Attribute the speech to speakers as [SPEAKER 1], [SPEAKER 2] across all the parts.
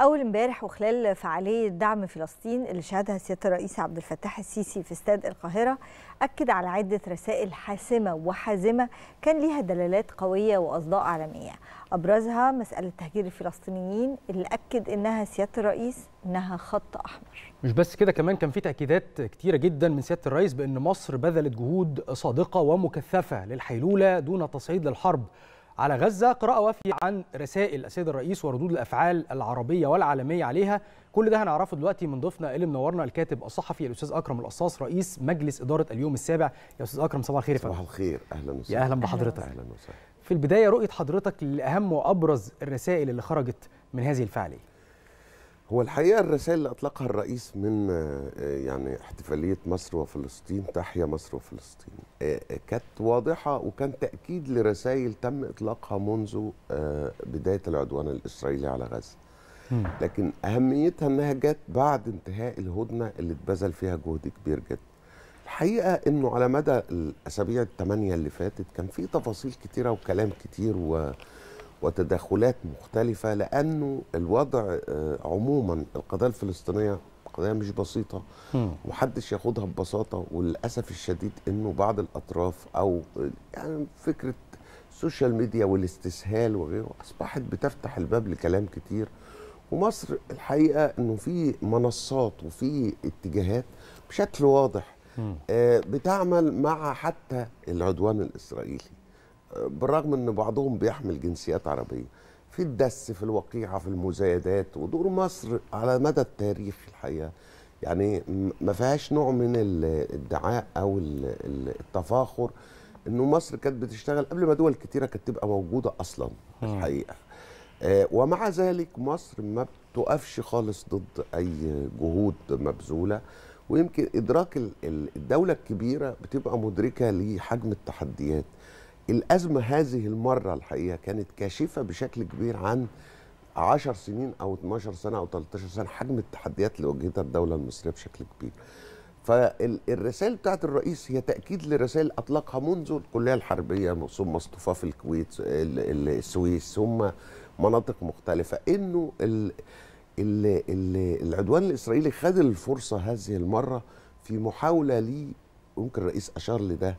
[SPEAKER 1] اول امبارح وخلال فعاليه دعم فلسطين اللي شهدها سياده الرئيس عبد الفتاح السيسي في استاد القاهره اكد على عده رسائل حاسمه وحازمه كان ليها دلالات قويه واصداء عالميه ابرزها مساله تهجير الفلسطينيين اللي اكد انها سياده الرئيس انها خط احمر
[SPEAKER 2] مش بس كده كمان كان في تاكيدات كتيره جدا من سياده الرئيس بان مصر بذلت جهود صادقه ومكثفه للحيلوله دون تصعيد للحرب على غزة قراءة وافية عن رسائل السيد الرئيس وردود الأفعال العربية والعالمية عليها كل ده هنعرفه دلوقتي من ضيفنا اللي منورنا الكاتب الصحفي الأستاذ أكرم القصاص رئيس مجلس إدارة اليوم السابع يا أستاذ أكرم صباح الخير صباح
[SPEAKER 3] الخير أهلا وسهلا يا أهلا بحضرتك أهلا وسهلا
[SPEAKER 2] في البداية رؤية حضرتك لأهم وأبرز الرسائل اللي خرجت من هذه
[SPEAKER 3] الفعالية هو الحقيقه الرسائل اللي اطلقها الرئيس من آه، آه، يعني احتفاليه مصر وفلسطين تحيا مصر وفلسطين آه، كانت واضحه وكان تاكيد لرسائل تم اطلاقها منذ بدايه العدوان الاسرائيلي على غزه لكن اهميتها انها جت بعد انتهاء الهدنه اللي اتبذل فيها جهد كبير جدا الحقيقه انه على مدى الاسابيع الثمانيه اللي فاتت كان في تفاصيل كتيره وكلام كتير و وتدخلات مختلفة لأنه الوضع آه، عموما القضايا الفلسطينية قضايا مش بسيطة ومحدش ياخدها ببساطة وللأسف الشديد أنه بعض الأطراف أو يعني فكرة السوشيال ميديا والاستسهال وغيره أصبحت بتفتح الباب لكلام كتير ومصر الحقيقة أنه في منصات وفي اتجاهات بشكل واضح آه، بتعمل مع حتى العدوان الإسرائيلي بالرغم ان بعضهم بيحمل جنسيات عربيه في الدس في الوقيعه في المزايدات ودور مصر على مدى التاريخ الحقيقه يعني ما فيهاش نوع من الادعاء او التفاخر انه مصر كانت بتشتغل قبل ما دول كتيره كانت تبقى موجوده اصلا الحقيقه آه، ومع ذلك مصر ما بتقفش خالص ضد اي جهود مبذوله ويمكن ادراك الدوله الكبيره بتبقى مدركه لحجم التحديات الأزمة هذه المرة الحقيقة كانت كاشفة بشكل كبير عن 10 سنين أو 12 سنة أو 13 سنة حجم التحديات اللي واجهتها الدولة المصرية بشكل كبير فالرسائل بتاعت الرئيس هي تأكيد لرسائل أطلقها منذ الكلية الحربية ثم اصطفاف في الكويت السويس ثم مناطق مختلفة إنه العدوان الإسرائيلي خد الفرصة هذه المرة في محاولة ليه ممكن الرئيس اشار لده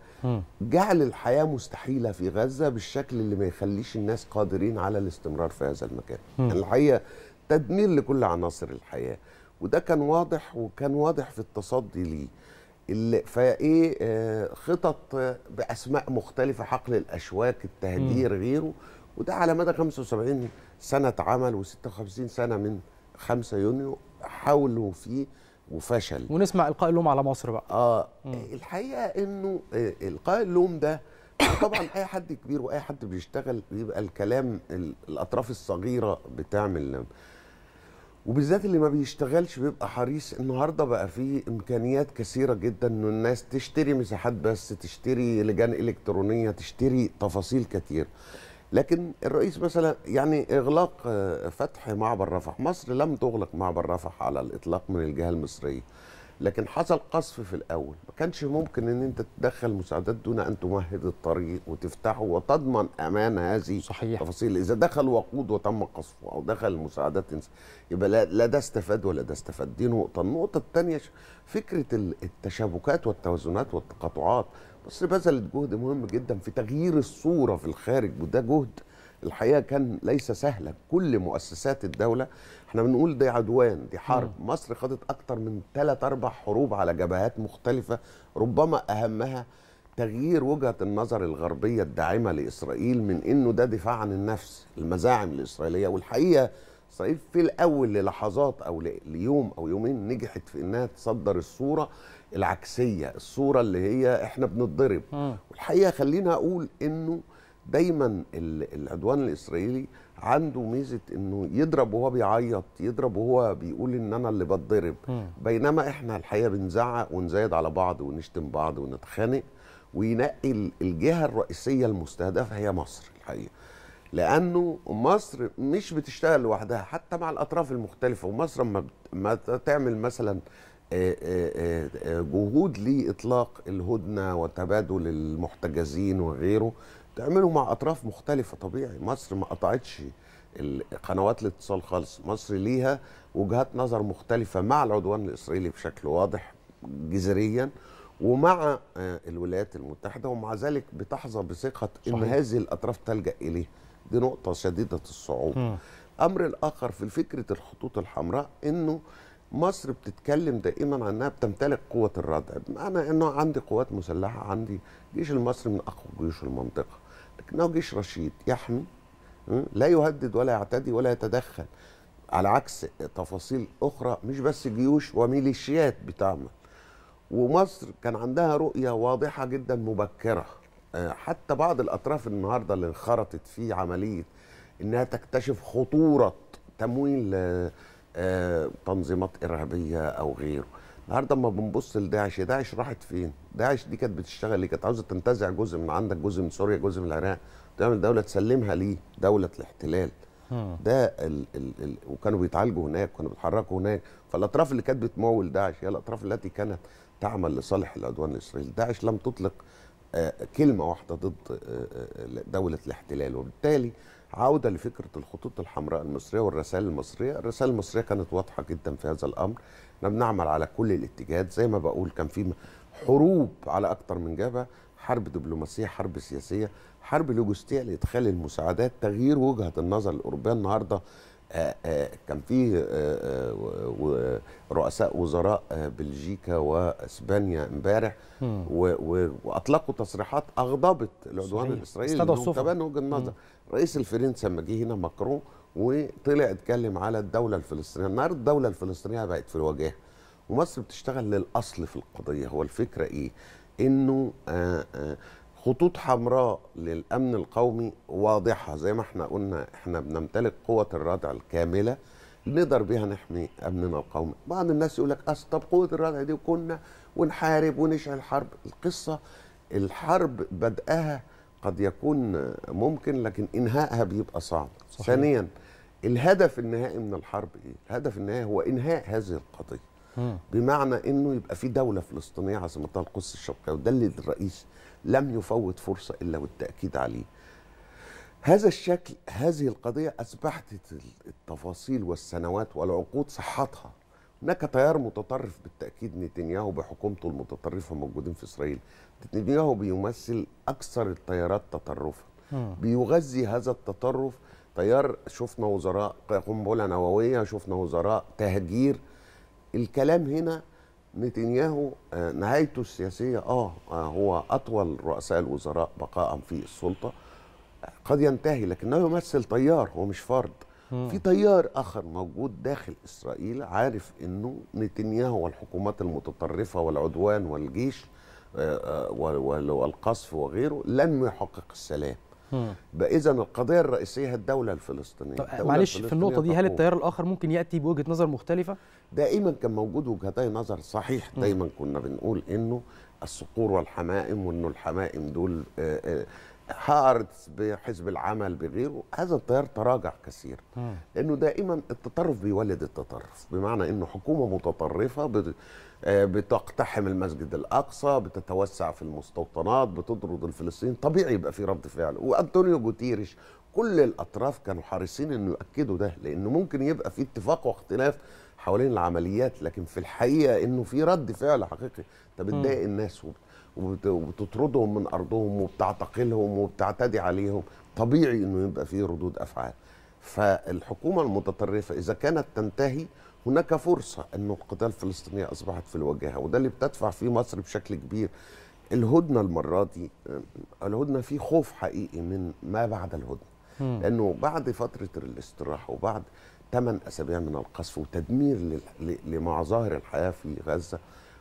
[SPEAKER 3] جعل الحياه مستحيله في غزه بالشكل اللي ما يخليش الناس قادرين على الاستمرار في هذا المكان يعني الحقيقه تدمير لكل عناصر الحياه وده كان واضح وكان واضح في التصدي ليه اللي فايه آه، خطط باسماء مختلفه حقل الاشواك التهجير غيره وده على مدى 75 سنه عمل و56 سنه من 5 يونيو حاولوا فيه وفشل ونسمع القاء اللوم على مصر بقى اه مم. الحقيقه انه آه، القاء اللوم ده آه، طبعا اي حد كبير واي حد بيشتغل بيبقى الكلام الاطراف الصغيره بتعمل وبالذات اللي ما بيشتغلش بيبقى حريص النهارده بقى في امكانيات كثيره جدا ان الناس تشتري مساحات بس تشتري لجان الكترونيه تشتري تفاصيل كثيره لكن الرئيس مثلا يعني اغلاق آه، فتح معبر رفح مصر لم تغلق معبر رفح على الاطلاق من الجهه المصريه لكن حصل قصف في الاول ما كانش ممكن ان انت تدخل مساعدات دون ان تمهد الطريق وتفتحه وتضمن امان هذه صحيح. التفاصيل اذا دخل وقود وتم قصفه او دخل مساعدات يبقى لا, لا ده استفاد ولا ده استفاد دي نقطه النقطه الثانيه فكره التشابكات والتوازنات والتقاطعات مصر بذلت جهد مهم جدا في تغيير الصوره في الخارج وده جهد الحقيقه كان ليس سهلا كل مؤسسات الدوله احنا بنقول دي عدوان دي حرب مصر خدت اكتر من ثلاث اربع حروب على جبهات مختلفه ربما اهمها تغيير وجهه النظر الغربيه الداعمه لاسرائيل من انه ده دفاع عن النفس المزاعم الاسرائيليه والحقيقه اسرائيل في الاول للحظات او ليوم او يومين نجحت في انها تصدر الصوره العكسيه الصوره اللي هي احنا بنتضرب والحقيقه خلينا اقول انه دايما العدوان الاسرائيلي عنده ميزه انه يضرب وهو بيعيط يضرب وهو بيقول ان انا اللي بتضرب بينما احنا الحقيقه بنزعق ونزايد على بعض ونشتم بعض ونتخانق وينقي الجهه الرئيسيه المستهدفه هي مصر الحقيقه لانه مصر مش بتشتغل لوحدها حتى مع الاطراف المختلفه ومصر ما, ما تعمل مثلا جهود لاطلاق الهدنه وتبادل المحتجزين وغيره تعمله مع اطراف مختلفه طبيعي مصر ما قطعتش قنوات الاتصال خالص مصر ليها وجهات نظر مختلفه مع العدوان الاسرائيلي بشكل واضح جذريا ومع الولايات المتحده ومع ذلك بتحظى بثقه ان هذه الاطراف تلجا اليه دي نقطه شديده الصعوبه م. امر الاخر في فكره الخطوط الحمراء انه مصر بتتكلم دائما عنها بتمتلك قوه الردع بمعنى انه عندي قوات مسلحه عندي جيش المصري من اقوى جيوش المنطقه لكنه جيش رشيد يحمي لا يهدد ولا يعتدي ولا يتدخل على عكس تفاصيل اخرى مش بس جيوش وميليشيات بتعمل ومصر كان عندها رؤيه واضحه جدا مبكره حتى بعض الاطراف النهارده اللي انخرطت في عمليه انها تكتشف خطوره تمويل آه، آه، تنظيمات ارهابيه او غيره النهارده اما بنبص لداعش داعش راحت فين داعش دي كانت بتشتغل ليه كانت عاوزه تنتزع جزء من عندك جزء من سوريا جزء من العراق تعمل دوله تسلمها ليه دوله الاحتلال ده ال ال ال وكانوا بيتعالجوا هناك كانوا بيتحركوا هناك فالاطراف اللي كانت بتمول داعش هي الاطراف التي كانت تعمل لصالح العدوان الاسرائيلي داعش لم تطلق كلمه واحده ضد آه، آه، آه، دوله الاحتلال وبالتالي عوده لفكره الخطوط الحمراء المصريه والرسائل المصريه، الرسائل المصريه كانت واضحه جدا في هذا الامر، احنا بنعمل على كل الاتجاهات زي ما بقول كان في حروب على اكثر من جبهه، حرب دبلوماسيه، حرب سياسيه، حرب لوجستيه لادخال المساعدات، تغيير وجهه النظر الاوروبيه النهارده آه، آه، كان فيه آه، رؤساء وزراء بلجيكا واسبانيا امبارح واطلقوا تصريحات اغضبت العدوان الاسرائيلي استدعوا كمان وجهه نظر رئيس الفرنسا لما جه هنا ماكرون وطلع اتكلم على الدوله الفلسطينيه النهارده الدوله الفلسطينيه بقت في الواجهه ومصر بتشتغل للاصل في القضيه هو الفكره ايه انه آآ آآ خطوط حمراء للامن القومي واضحه زي ما احنا قلنا احنا بنمتلك قوه الردع الكامله نقدر بيها نحمي امننا القومي بعض الناس يقول لك اصل طب قوه الردع دي كنا ونحارب ونشعل حرب القصه الحرب بدأها قد يكون ممكن لكن انهائها بيبقى صعب صحيح. ثانيا الهدف النهائي من الحرب ايه الهدف النهائي هو انهاء هذه القضيه م. بمعنى انه يبقى في دوله فلسطينيه عاصمتها القدس الشرقيه وده اللي الرئيس لم يفوت فرصة إلا والتأكيد عليه هذا الشكل هذه القضية أصبحت التفاصيل والسنوات والعقود صحتها هناك تيار متطرف بالتأكيد نتنياهو بحكومته المتطرفة موجودين في إسرائيل نتنياهو بيمثل أكثر التيارات تطرفا بيغذي هذا التطرف تيار شفنا وزراء قنبلة نووية شفنا وزراء تهجير الكلام هنا نتنياهو آه، نهايته السياسيه آه،, اه هو اطول رؤساء الوزراء بقاء في السلطه قد ينتهي لكنه يمثل تيار هو مش فرد في تيار اخر موجود داخل اسرائيل عارف انه نتنياهو والحكومات المتطرفه والعدوان والجيش آه، والقصف وغيره لن يحقق السلام اذا القضيه الرئيسيه هي الدوله الفلسطينيه الدولة معلش الفلسطينية في النقطه دي هل التيار الاخر ممكن ياتي بوجهه نظر مختلفه دائما كان موجود وجهتي نظر صحيح دايما كنا بنقول انه الصقور والحمائم وانه الحمائم دول هارتس آه، آه، بحزب العمل بغيره هذا التيار تراجع كثير لانه دائما التطرف بيولد التطرف بمعنى انه حكومه متطرفه آه، بتقتحم المسجد الاقصى بتتوسع في المستوطنات بتطرد الفلسطينيين طبيعي يبقى في رد فعل وانطونيو جوتيريش كل الاطراف كانوا حريصين انه يؤكدوا ده لانه ممكن يبقى في اتفاق واختلاف حوالين العمليات لكن في الحقيقه انه في رد فعل حقيقي انت بتضايق الناس وبتطردهم من ارضهم وبتعتقلهم وبتعتدي عليهم طبيعي انه يبقى في ردود افعال فالحكومه المتطرفه اذا كانت تنتهي هناك فرصه انه القضيه الفلسطينيه اصبحت في الواجهه وده اللي بتدفع فيه مصر بشكل كبير الهدنه المره دي الهدنه في خوف حقيقي من ما بعد الهدنه لانه بعد فتره الاستراحه وبعد ثمان اسابيع من القصف وتدمير لمظاهر الحياه في غزه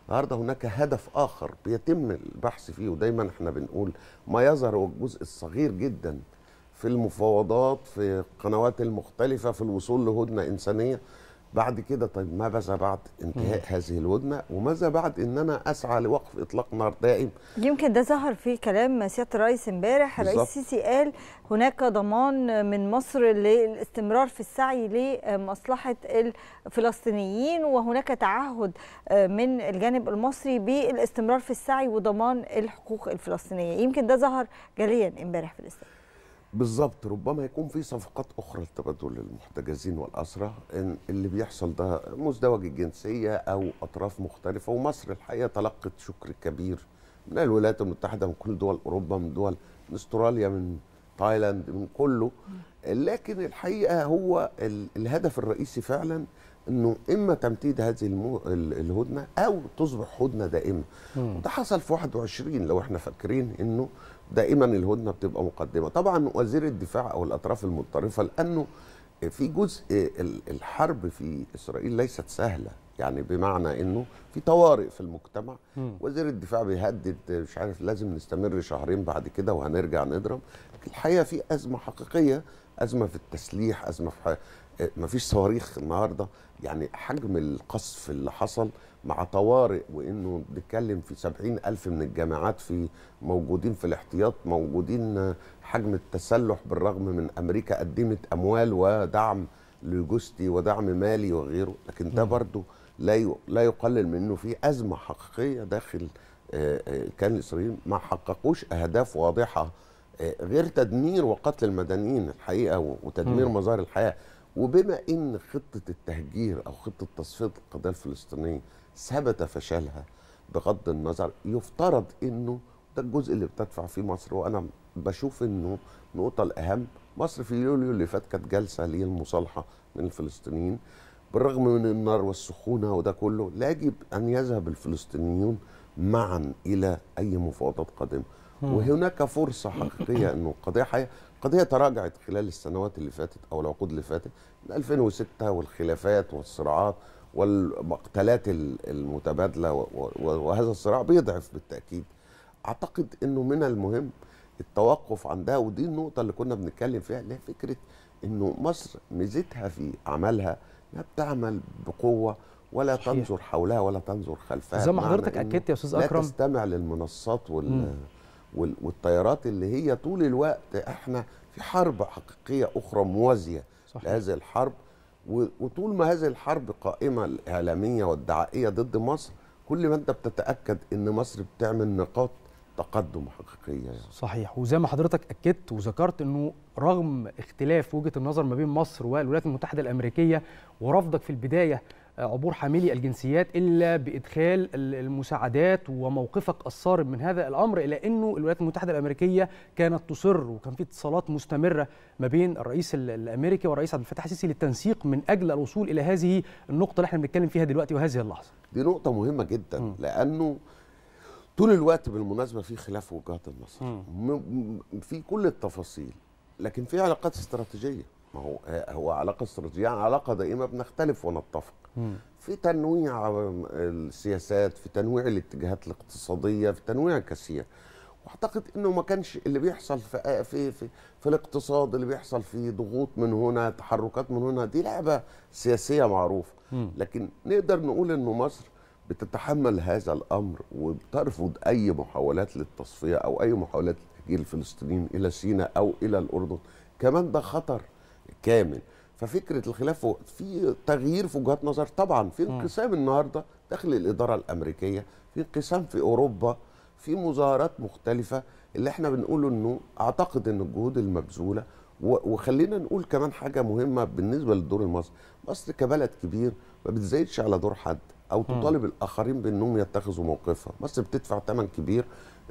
[SPEAKER 3] النهارده هناك هدف اخر بيتم البحث فيه ودايما احنا بنقول ما يظهر هو الجزء الصغير جدا في المفاوضات في القنوات المختلفه في الوصول لهدنه انسانيه بعد كده طيب ماذا بعد انتهاء مم. هذه الودنة وماذا بعد ان انا اسعى لوقف اطلاق نار دائم
[SPEAKER 1] يمكن ده ظهر في كلام سياده الرئيس امبارح الرئيس السيسي قال هناك ضمان من مصر للاستمرار في السعي لمصلحه الفلسطينيين وهناك تعهد من الجانب المصري بالاستمرار في السعي وضمان الحقوق الفلسطينيه يمكن ده ظهر جليا امبارح في الاستقبال
[SPEAKER 3] بالظبط ربما يكون في صفقات اخرى لتبادل المحتجزين والاسرى ان اللي بيحصل ده مزدوج الجنسيه او اطراف مختلفه ومصر الحقيقه تلقت شكر كبير من الولايات المتحده من كل دول اوروبا من دول من استراليا من تايلاند من كله لكن الحقيقه هو الهدف الرئيسي فعلا انه اما تمديد هذه المو... الهدنه او تصبح هدنه دائمه ده حصل في 21 لو احنا فاكرين انه دائما الهدنه بتبقى مقدمه طبعا وزير الدفاع او الاطراف المتطرفه لانه في جزء الحرب في اسرائيل ليست سهله يعني بمعنى انه في طوارئ في المجتمع م. وزير الدفاع بيهدد مش عارف لازم نستمر شهرين بعد كده وهنرجع نضرب الحقيقه في ازمه حقيقيه ازمه في التسليح ازمه في آه، مفيش صواريخ النهارده يعني حجم القصف اللي حصل مع طوارئ وانه بنتكلم في سبعين ألف من الجامعات في موجودين في الاحتياط موجودين آه، حجم التسلح بالرغم من أمريكا قدمت أموال ودعم لوجستي ودعم مالي وغيره لكن ده برضه لا لا يقلل من انه في ازمه حقيقيه داخل آه، كان الاسرائيليين ما حققوش اهداف واضحه غير تدمير وقتل المدنيين الحقيقه وتدمير مظاهر الحياه وبما ان خطه التهجير او خطه تصفيه القضيه الفلسطينيه ثبت فشلها بغض النظر يفترض انه ده الجزء اللي بتدفع فيه مصر وانا بشوف انه النقطه الاهم مصر في يوليو اللي فات كانت جلسه للمصالحه من الفلسطينيين بالرغم من النار والسخونه وده كله لا يجب ان يذهب الفلسطينيون معا الى اي مفاوضات قادمه وهناك فرصه حقيقيه انه قضيه حقيقيه القضية تراجعت خلال السنوات اللي فاتت أو العقود اللي فاتت من 2006 والخلافات والصراعات والمقتلات المتبادلة وهذا الصراع بيضعف بالتأكيد أعتقد أنه من المهم التوقف عندها ودي النقطة اللي كنا بنتكلم فيها اللي هي فكرة أنه مصر ميزتها في عملها انها بتعمل بقوه ولا صحيح. تنظر حولها ولا تنظر خلفها زي ما حضرتك اكدت يا استاذ اكرم لا تستمع للمنصات وال والطيارات اللي هي طول الوقت احنا في حرب حقيقيه اخرى موازيه صحيح. لهذه الحرب وطول ما هذه الحرب قائمه الاعلاميه والدعائيه ضد مصر كل ما انت بتتاكد ان مصر بتعمل نقاط تقدم حقيقيه يعني.
[SPEAKER 2] صحيح وزي ما حضرتك اكدت وذكرت انه رغم اختلاف وجهه النظر ما بين مصر والولايات المتحده الامريكيه ورفضك في البدايه عبور حاملي الجنسيات الا بادخال المساعدات وموقفك الصارم من هذا الامر الى انه الولايات المتحده الامريكيه كانت تصر وكان في اتصالات مستمره ما بين الرئيس الامريكي والرئيس عبد الفتاح السيسي للتنسيق من اجل الوصول الى هذه النقطه اللي احنا بنتكلم
[SPEAKER 3] فيها دلوقتي وهذه اللحظه. دي نقطه مهمه جدا م. لانه طول الوقت بالمناسبه في خلاف وجهات النظر في كل التفاصيل لكن في علاقات استراتيجيه ما هو هو علاقه استراتيجيه يعني علاقه دائمه بنختلف ونتفق في تنويع السياسات في تنويع الاتجاهات الاقتصاديه في تنويع كثير واعتقد انه ما كانش اللي بيحصل في في في, في الاقتصاد اللي بيحصل في ضغوط من هنا تحركات من هنا دي لعبه سياسيه معروفه لكن نقدر نقول انه مصر بتتحمل هذا الامر وبترفض اي محاولات للتصفيه او اي محاولات لتهجير الفلسطينيين الى سيناء او الى الاردن كمان ده خطر كامل ففكره الخلاف في تغيير في وجهات نظر طبعا في انقسام النهارده داخل الاداره الامريكيه في انقسام في اوروبا في مظاهرات مختلفه اللي احنا بنقوله انه اعتقد ان الجهود المبذوله وخلينا نقول كمان حاجه مهمه بالنسبه للدور المصري مصر كبلد كبير ما بتزايدش على دور حد او تطالب الاخرين بانهم يتخذوا موقفها مصر بتدفع ثمن كبير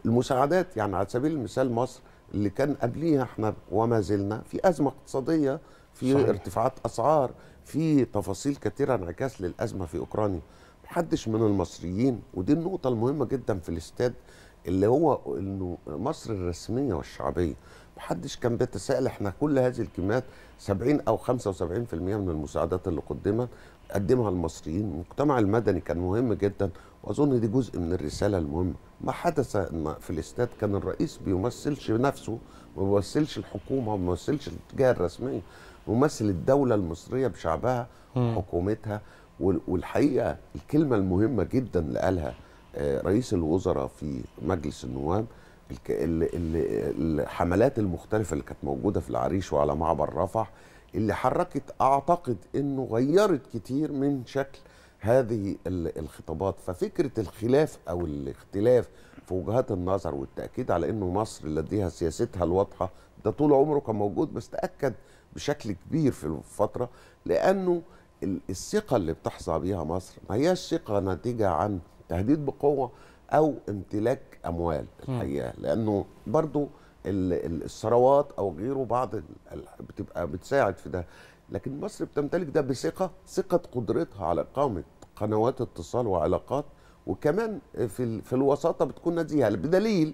[SPEAKER 3] المساعدات يعني على سبيل المثال مصر اللي كان قبليها احنا وما زلنا في ازمه اقتصاديه في صحيح. ارتفاعات اسعار في تفاصيل كثيره انعكاس للازمه في اوكرانيا محدش من المصريين ودي النقطه المهمه جدا في الاستاد اللي هو انه مصر الرسميه والشعبيه محدش كان بيتساءل احنا كل هذه الكميات 70 او 75% من المساعدات اللي قدمت قدمها المصريين المجتمع المدني كان مهم جدا واظن دي جزء من الرساله المهمه ما حدث في الاستاد كان الرئيس بيمثلش نفسه ما بيمثلش الحكومه ما بيمثلش الجهه الرسميه ممثل الدوله المصريه بشعبها وحكومتها والحقيقه الكلمه المهمه جدا اللي قالها آه، رئيس الوزراء في مجلس النواب الحملات المختلفه اللي كانت موجوده في العريش وعلى معبر رفح اللي حركت اعتقد انه غيرت كتير من شكل هذه الخطابات ففكره الخلاف او الاختلاف في وجهات النظر والتاكيد على انه مصر لديها سياستها الواضحه ده طول عمره كان موجود بس تاكد بشكل كبير في الفتره لانه الثقه اللي بتحظى بيها مصر ما هياش ثقه ناتجه عن تهديد بقوه او امتلاك اموال الحقيقه لانه برضو الثروات او غيره بعض بتبقى بتساعد في ده لكن مصر بتمتلك ده بثقه ثقه قدرتها على اقامه قنوات اتصال وعلاقات وكمان في في الوساطه بتكون ناديها يعني بدليل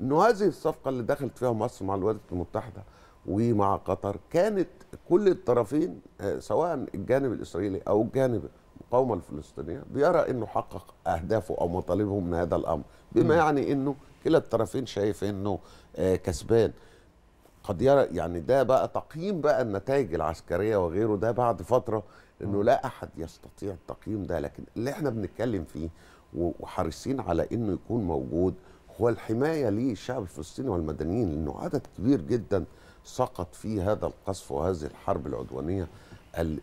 [SPEAKER 3] انه هذه الصفقه اللي دخلت فيها مصر مع الولايات المتحده ومع قطر كانت كل الطرفين آه، سواء الجانب الاسرائيلي او الجانب المقاومه الفلسطينيه بيرى انه حقق اهدافه او مطالبه من هذا الامر بما يعني انه كلا الطرفين شايف انه آه، كسبان قد يرى يعني ده بقى تقييم بقى النتائج العسكريه وغيره ده بعد فتره انه لا احد يستطيع التقييم ده لكن اللي احنا بنتكلم فيه وحريصين على انه يكون موجود هو الحمايه للشعب الفلسطيني والمدنيين لانه عدد كبير جدا سقط فيه هذا القصف وهذه الحرب العدوانية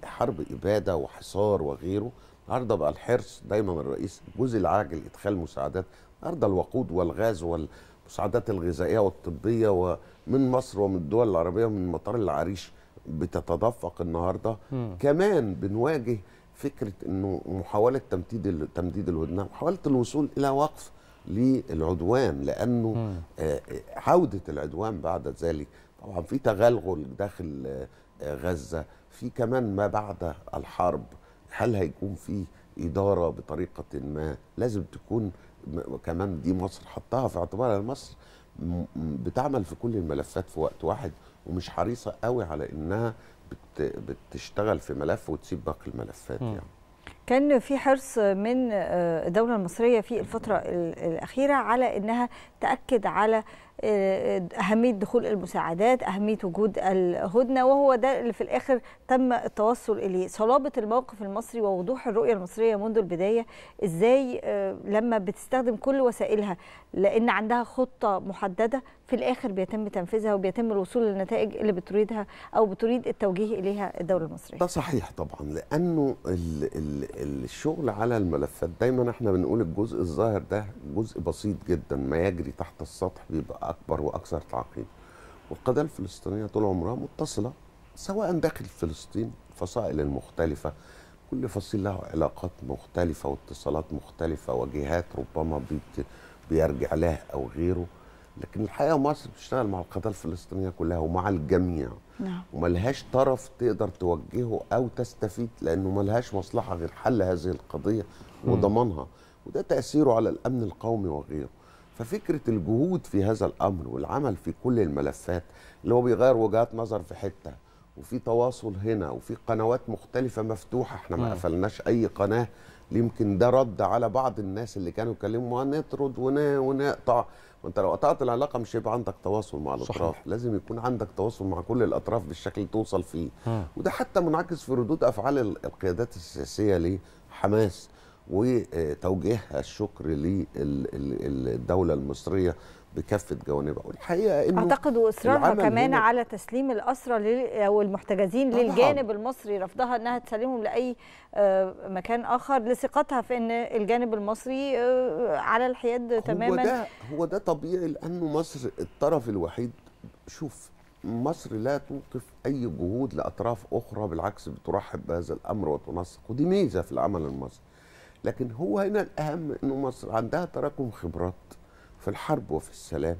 [SPEAKER 3] حرب إبادة وحصار وغيره النهارده بقى الحرص دايما الرئيس الجزء العاجل إدخال مساعدات النهارده الوقود والغاز والمساعدات الغذائية والطبية ومن مصر ومن الدول العربية ومن مطار العريش بتتدفق النهارده م. كمان بنواجه فكره انه محاوله تمديد تمديد الهدنه محاوله الوصول الى وقف للعدوان لانه آه، آه، عوده العدوان بعد ذلك طبعا في تغلغل داخل آه، غزه في كمان ما بعد الحرب هل هيكون في اداره بطريقه ما لازم تكون كمان دي مصر حطها في اعتبارها مصر بتعمل في كل الملفات في وقت واحد ومش حريصه قوي على انها بتشتغل في ملف وتسيب باقي الملفات يعني
[SPEAKER 1] كان في حرص من آه، الدوله المصريه في الفتره الاخيره على انها تاكد على اهميه دخول المساعدات اهميه وجود الهدنه وهو ده اللي في الاخر تم التوصل اليه صلابه الموقف المصري ووضوح الرؤيه المصريه منذ البدايه ازاي آه، لما بتستخدم كل وسائلها لان عندها خطه محدده في الاخر بيتم تنفيذها وبيتم الوصول للنتائج اللي بتريدها او بتريد التوجيه اليها الدوله المصريه ده صحيح
[SPEAKER 3] طبعا لانه الـ الـ الشغل على الملفات دايما احنا بنقول الجزء الظاهر ده جزء بسيط جدا ما يجري تحت السطح بيبقى اكبر واكثر تعقيدا والقضيه الفلسطينيه طول عمرها متصله سواء داخل فلسطين الفصائل المختلفه كل فصيل له علاقات مختلفه واتصالات مختلفه وجهات ربما بيرجع له او غيره لكن الحقيقه مصر بتشتغل مع القضيه الفلسطينيه كلها ومع الجميع نعم وملهاش طرف تقدر توجهه او تستفيد لانه ملهاش مصلحه غير حل هذه القضيه وضمانها وده تاثيره على الامن القومي وغيره ففكره الجهود في هذا الامر والعمل في كل الملفات اللي هو بيغير وجهات نظر في حته وفي تواصل هنا وفي قنوات مختلفه مفتوحه احنا ما قفلناش اي قناه يمكن ده رد على بعض الناس اللي كانوا يتكلموا هنطرد ونقطع وانت لو قطعت العلاقه مش هيبقى عندك تواصل مع الاطراف صحيح. لازم يكون عندك تواصل مع كل الاطراف بالشكل اللي توصل فيه م. وده حتى منعكس في ردود افعال القيادات السياسيه لحماس وتوجيه الشكر للدوله المصريه بكافه جوانبها
[SPEAKER 1] والحقيقه انه اعتقد واصرارها كمان على تسليم الاسرى او المحتجزين طبعا. للجانب المصري رفضها انها تسلمهم لاي آه، مكان اخر لثقتها في ان الجانب المصري آه، على الحياد تماما هو ده
[SPEAKER 3] هو ده طبيعي لانه مصر الطرف الوحيد شوف مصر لا توقف اي جهود لاطراف اخرى بالعكس بترحب بهذا الامر وتنسق ودي ميزه في العمل المصري لكن هو هنا الاهم انه مصر عندها تراكم خبرات في الحرب وفي السلام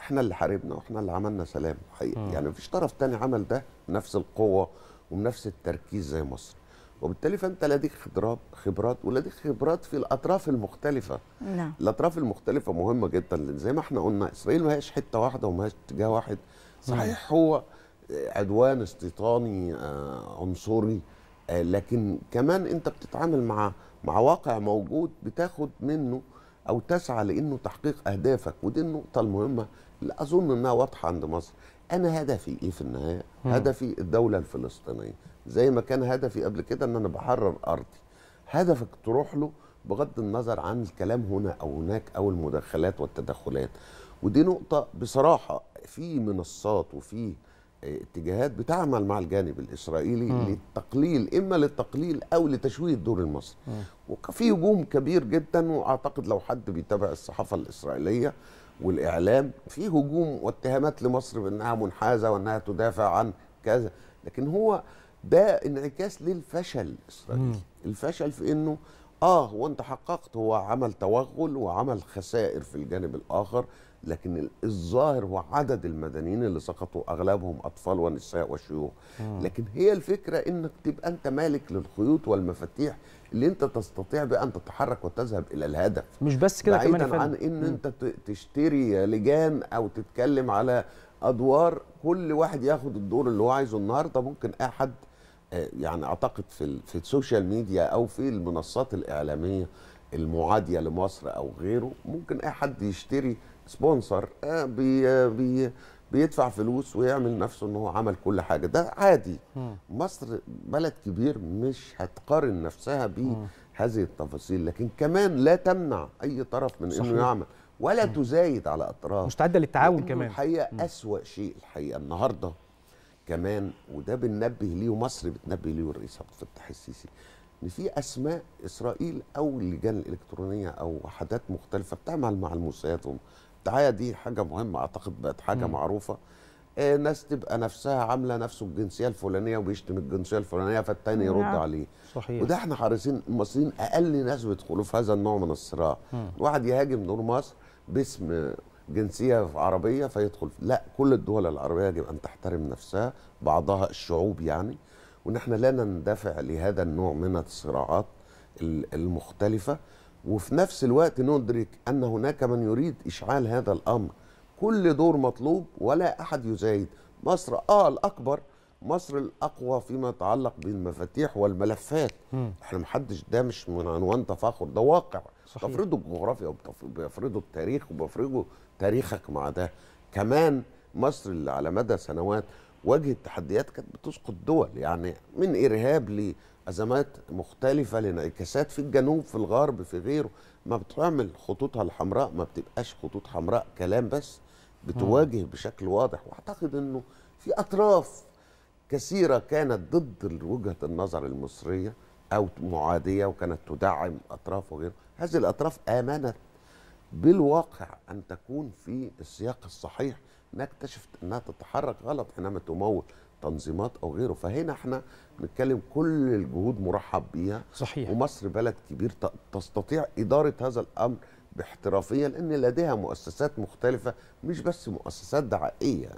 [SPEAKER 3] احنا اللي حاربنا واحنا اللي عملنا سلام حقيقي آه. يعني مفيش طرف تاني عمل ده بنفس القوه وبنفس التركيز زي مصر وبالتالي فانت لديك خبرات خبرات ولديك خبرات في الاطراف المختلفه نعم الاطراف المختلفه مهمه جدا لان زي ما احنا قلنا اسرائيل ما هياش حته واحده وما هياش اتجاه واحد صحيح هو عدوان استيطاني آه، عنصري آه آه، لكن كمان انت بتتعامل مع مع واقع موجود بتاخد منه او تسعى لانه تحقيق اهدافك ودي النقطه المهمه اللي اظن انها واضحه عند مصر انا هدفي ايه في النهايه مم. هدفي الدوله الفلسطينيه زي ما كان هدفي قبل كده ان انا بحرر ارضي هدفك تروح له بغض النظر عن الكلام هنا او هناك او المداخلات والتدخلات ودي نقطه بصراحه في منصات وفي اتجاهات بتعمل مع الجانب الاسرائيلي م. للتقليل اما للتقليل او لتشويه الدور المصري وفي هجوم كبير جدا واعتقد لو حد بيتابع الصحافه الاسرائيليه والاعلام في هجوم واتهامات لمصر بانها منحازه وانها تدافع عن كذا لكن هو ده انعكاس للفشل الاسرائيلي الفشل في انه اه هو انت حققت هو عمل توغل وعمل خسائر في الجانب الاخر لكن الظاهر هو عدد المدنيين اللي سقطوا اغلبهم اطفال ونساء وشيوخ لكن هي الفكره انك تبقى انت مالك للخيوط والمفاتيح اللي انت تستطيع بان تتحرك وتذهب الى الهدف مش بس كده كمان بعيدا عن ان انت تشتري لجان او تتكلم على ادوار كل واحد ياخد الدور اللي هو عايزه النهارده ممكن احد يعني اعتقد في في السوشيال ميديا او في المنصات الاعلاميه المعاديه لمصر او غيره ممكن اي حد يشتري سبونسر آه، بي آه، بي بيدفع فلوس ويعمل نفسه ان هو عمل كل حاجه ده عادي مصر بلد كبير مش هتقارن نفسها بهذه التفاصيل لكن كمان لا تمنع اي طرف من انه يعمل ولا تزايد على اطراف مستعده للتعاون كمان الحقيقه اسوا شيء الحقيقه النهارده كمان وده بننبه ليه ومصر بتنبه ليه والرئيس عبد الفتاح السيسي ان في اسماء اسرائيل او اللجان الالكترونيه او وحدات مختلفه بتعمل مع الموساد الدعايه دي حاجه مهمه اعتقد بقت حاجه م. معروفه آه ناس تبقى نفسها عامله نفسه الجنسيه الفلانيه وبيشتم الجنسيه الفلانيه فالتاني يرد نعم. عليه صحيح وده احنا حريصين المصريين اقل ناس بيدخلوا في هذا النوع من الصراع م. واحد يهاجم نور مصر باسم جنسيه عربيه فيدخل لا كل الدول العربيه يجب ان تحترم نفسها بعضها الشعوب يعني ونحن لا نندفع لهذا النوع من الصراعات المختلفه وفي نفس الوقت ندرك ان هناك من يريد اشعال هذا الامر كل دور مطلوب ولا احد يزايد مصر اه الاكبر مصر الاقوى فيما يتعلق بالمفاتيح والملفات م. احنا محدش ده مش من عنوان تفاخر ده واقع صحيح. بتفرضه الجغرافيا وبيفرضوا التاريخ وبيفرضوا تاريخك مع ده كمان مصر اللي على مدى سنوات واجهت تحديات كانت بتسقط دول يعني من ارهاب لازمات مختلفه لانعكاسات في الجنوب في الغرب في غيره ما بتعمل خطوطها الحمراء ما بتبقاش خطوط حمراء كلام بس بتواجه بشكل واضح واعتقد انه في اطراف كثيره كانت ضد وجهه النظر المصريه أو معادية وكانت تدعم أطراف وغيره هذه الأطراف آمنت بالواقع أن تكون في السياق الصحيح ما اكتشفت أنها تتحرك غلط حينما تمول تنظيمات أو غيره فهنا احنا بنتكلم كل الجهود مرحب بيها صحيح ومصر بلد كبير تستطيع إدارة هذا الأمر باحترافية لأن لديها مؤسسات مختلفة مش بس مؤسسات دعائية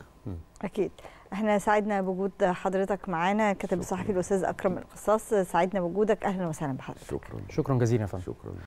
[SPEAKER 1] أكيد احنا سعدنا بوجود حضرتك معانا كاتب الصحفي الاستاذ اكرم القصاص سعدنا بوجودك اهلا وسهلا بحضرتك شكرا
[SPEAKER 2] شكرا جزيلا يا فندم شكرا